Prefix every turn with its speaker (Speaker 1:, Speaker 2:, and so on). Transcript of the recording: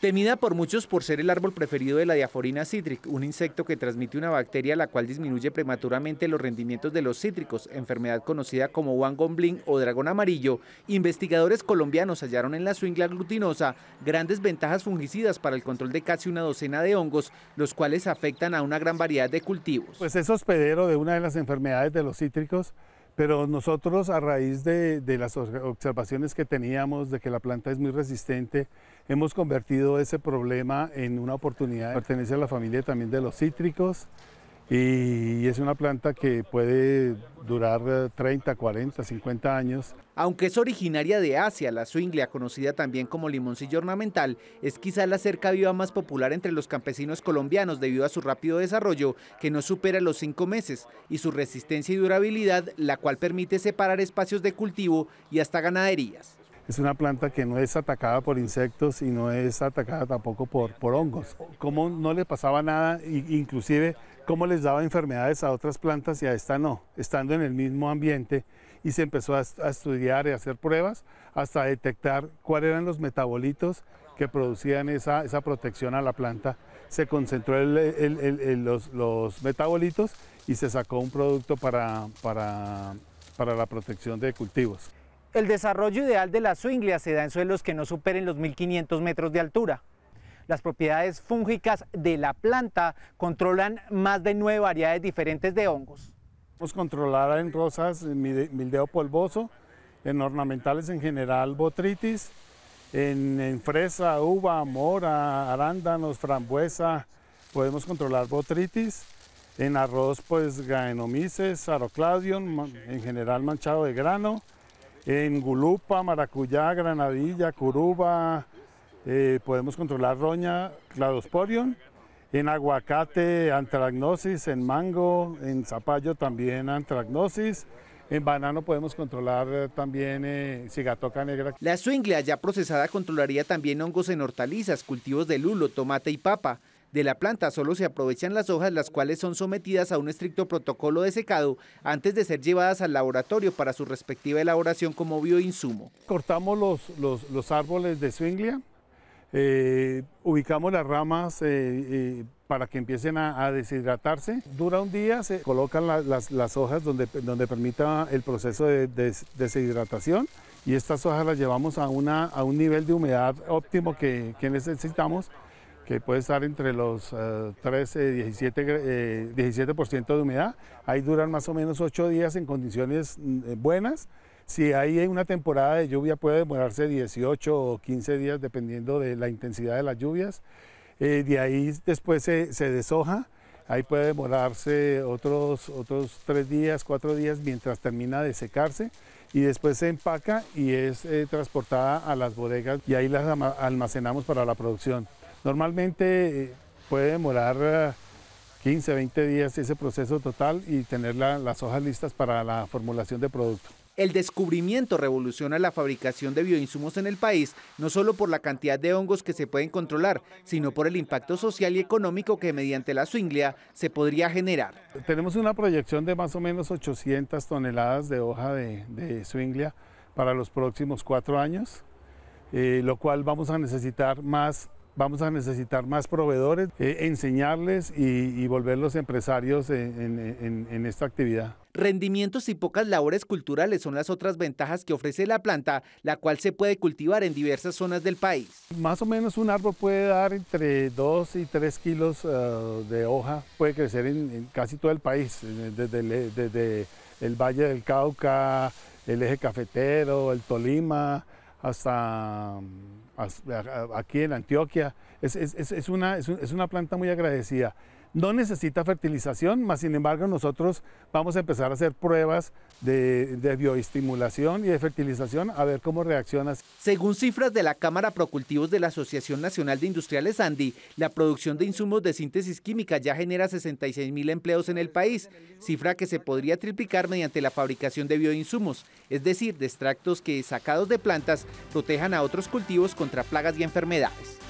Speaker 1: Temida por muchos por ser el árbol preferido de la diaforina cítric, un insecto que transmite una bacteria la cual disminuye prematuramente los rendimientos de los cítricos, enfermedad conocida como Huanglongbing o dragón amarillo, investigadores colombianos hallaron en la swingla glutinosa grandes ventajas fungicidas para el control de casi una docena de hongos, los cuales afectan a una gran variedad de cultivos.
Speaker 2: Pues es hospedero de una de las enfermedades de los cítricos pero nosotros a raíz de, las observaciones que teníamos de que la planta es muy resistente, hemos convertido ese problema en una oportunidad. Pertenece a la familia también de los cítricos y es una planta que puede durar 30, 40, 50 años. Aunque es
Speaker 1: originaria de Asia, la swinglia, conocida también como limoncillo ornamental, es quizá la cerca viva más popular entre los campesinos colombianos debido a su rápido desarrollo, que no supera los cinco meses, y su resistencia y durabilidad, la cual permite separar espacios de cultivo y hasta
Speaker 2: ganaderías. Es una planta que no es atacada por insectos y no es atacada tampoco por, por hongos. Como no le pasaba nada, inclusive cómo les daba enfermedades a otras plantas y a esta no, estando en el mismo ambiente y se empezó a, estudiar y a hacer pruebas hasta detectar cuáles eran los metabolitos que producían esa, protección a la planta. Se concentró el, los, metabolitos y se sacó un producto para, la protección de cultivos. El
Speaker 1: desarrollo ideal de la swinglia se da en suelos que no superen los 1.500 metros de altura. Las propiedades fúngicas de la planta controlan más de nueve variedades diferentes de hongos.
Speaker 2: Podemos controlar en rosas mildeo polvoso, en ornamentales en general botritis, en, fresa, uva, mora, arándanos, frambuesa, podemos controlar botritis. En arroz, pues gaenomices, arocladion, en general manchado de grano. En gulupa, maracuyá, granadilla, curuba, eh, podemos controlar roña, cladosporion, en aguacate antragnosis, en mango, en zapallo también antragnosis. En banano podemos controlar eh, también eh, cigatoca negra. La swinglia ya procesada controlaría también hongos en hortalizas, cultivos de lulo,
Speaker 1: tomate y papa. De la planta solo se aprovechan las hojas, las cuales son sometidas a un estricto protocolo de secado antes de ser llevadas al laboratorio para su respectiva elaboración como bioinsumo.
Speaker 2: Cortamos los, los, los árboles de swinglia, eh, ubicamos las ramas eh, eh, para que empiecen a, deshidratarse. Dura un día, se colocan las, hojas donde, donde permita el proceso de, deshidratación y estas hojas las llevamos a, una, a un nivel de humedad óptimo que, que necesitamos, que puede estar entre los 13, 17, 17 de humedad. Ahí duran más o menos 8 días en condiciones mm, buenas. Si hay una temporada de lluvia puede demorarse 18 o 15 días dependiendo de la intensidad de las lluvias. Eh, de ahí después se, deshoja, ahí puede demorarse otros, otros tres días, cuatro días mientras termina de secarse y después se empaca y es eh, transportada a las bodegas y ahí las almacenamos para la producción. Normalmente eh, puede demorar 15, 20 días ese proceso total y tener las hojas listas para la formulación de producto. El descubrimiento revoluciona la
Speaker 1: fabricación de bioinsumos en el país, no solo por la cantidad de hongos que se pueden controlar, sino por el impacto social y económico que mediante la swinglia se podría generar.
Speaker 2: Tenemos una proyección de más o menos 800 toneladas de hoja de, de para los próximos cuatro años, eh, lo cual vamos a necesitar más vamos a necesitar más proveedores, eh, enseñarles y, volverlos empresarios en, esta actividad.
Speaker 1: Rendimientos y pocas labores culturales son las otras ventajas que ofrece la planta, la cual se puede cultivar en diversas zonas del país.
Speaker 2: Más o menos un árbol puede dar entre 2 y 3 kilos eh, de hoja, puede crecer en, casi todo el país, desde desde el Valle del Cauca, el eje cafetero, el Tolima, hasta aquí en Antioquia. Es, es, una, es, una, planta muy agradecida no necesita fertilización, más sin embargo nosotros vamos a empezar a hacer pruebas de, bioestimulación y de fertilización a ver cómo reacciona. Según cifras de la Cámara Procultivos de la Asociación Nacional de Industriales Andi,
Speaker 1: la producción de insumos de síntesis química ya genera 66 mil empleos en el país, cifra que se podría triplicar mediante la fabricación de bioinsumos, es decir, de extractos que sacados de plantas protejan a otros cultivos contra plagas y enfermedades.